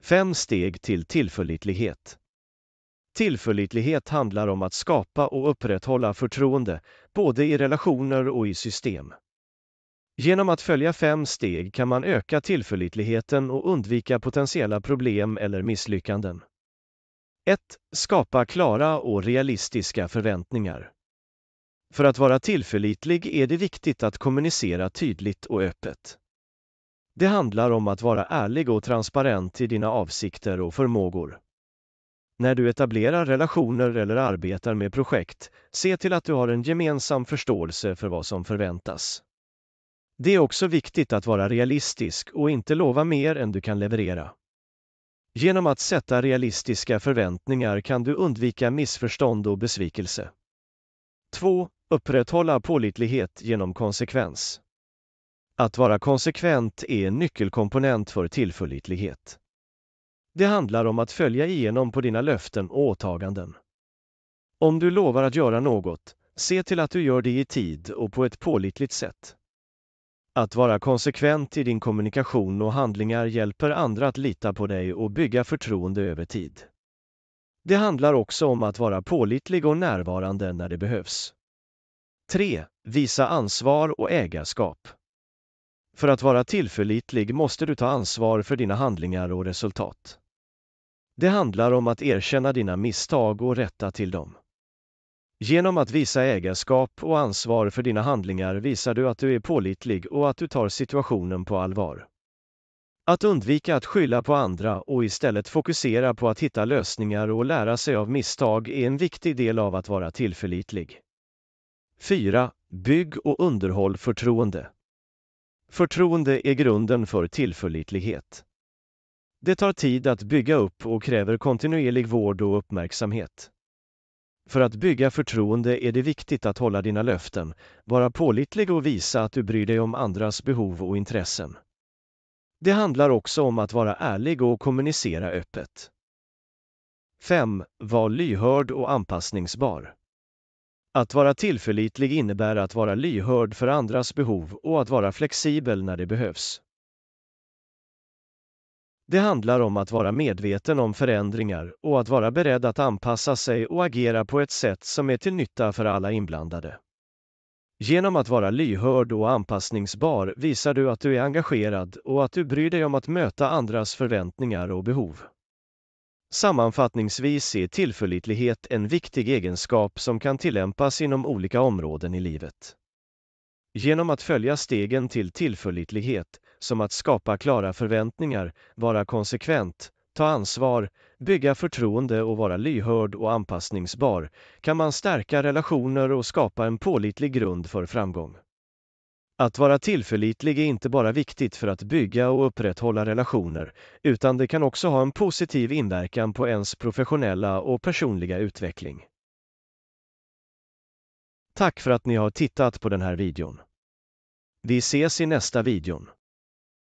Fem steg till tillförlitlighet. Tillförlitlighet handlar om att skapa och upprätthålla förtroende, både i relationer och i system. Genom att följa fem steg kan man öka tillförlitligheten och undvika potentiella problem eller misslyckanden. 1. Skapa klara och realistiska förväntningar. För att vara tillförlitlig är det viktigt att kommunicera tydligt och öppet. Det handlar om att vara ärlig och transparent i dina avsikter och förmågor. När du etablerar relationer eller arbetar med projekt, se till att du har en gemensam förståelse för vad som förväntas. Det är också viktigt att vara realistisk och inte lova mer än du kan leverera. Genom att sätta realistiska förväntningar kan du undvika missförstånd och besvikelse. 2. Upprätthålla pålitlighet genom konsekvens. Att vara konsekvent är en nyckelkomponent för tillförlitlighet. Det handlar om att följa igenom på dina löften och åtaganden. Om du lovar att göra något, se till att du gör det i tid och på ett pålitligt sätt. Att vara konsekvent i din kommunikation och handlingar hjälper andra att lita på dig och bygga förtroende över tid. Det handlar också om att vara pålitlig och närvarande när det behövs. 3. Visa ansvar och ägarskap. För att vara tillförlitlig måste du ta ansvar för dina handlingar och resultat. Det handlar om att erkänna dina misstag och rätta till dem. Genom att visa ägarskap och ansvar för dina handlingar visar du att du är pålitlig och att du tar situationen på allvar. Att undvika att skylla på andra och istället fokusera på att hitta lösningar och lära sig av misstag är en viktig del av att vara tillförlitlig. 4. Bygg och underhåll förtroende. Förtroende är grunden för tillförlitlighet. Det tar tid att bygga upp och kräver kontinuerlig vård och uppmärksamhet. För att bygga förtroende är det viktigt att hålla dina löften, vara pålitlig och visa att du bryr dig om andras behov och intressen. Det handlar också om att vara ärlig och kommunicera öppet. 5. Var lyhörd och anpassningsbar. Att vara tillförlitlig innebär att vara lyhörd för andras behov och att vara flexibel när det behövs. Det handlar om att vara medveten om förändringar och att vara beredd att anpassa sig och agera på ett sätt som är till nytta för alla inblandade. Genom att vara lyhörd och anpassningsbar visar du att du är engagerad och att du bryr dig om att möta andras förväntningar och behov. Sammanfattningsvis är tillförlitlighet en viktig egenskap som kan tillämpas inom olika områden i livet. Genom att följa stegen till tillförlitlighet, som att skapa klara förväntningar, vara konsekvent, ta ansvar, bygga förtroende och vara lyhörd och anpassningsbar, kan man stärka relationer och skapa en pålitlig grund för framgång. Att vara tillförlitlig är inte bara viktigt för att bygga och upprätthålla relationer, utan det kan också ha en positiv inverkan på ens professionella och personliga utveckling. Tack för att ni har tittat på den här videon. Vi ses i nästa videon.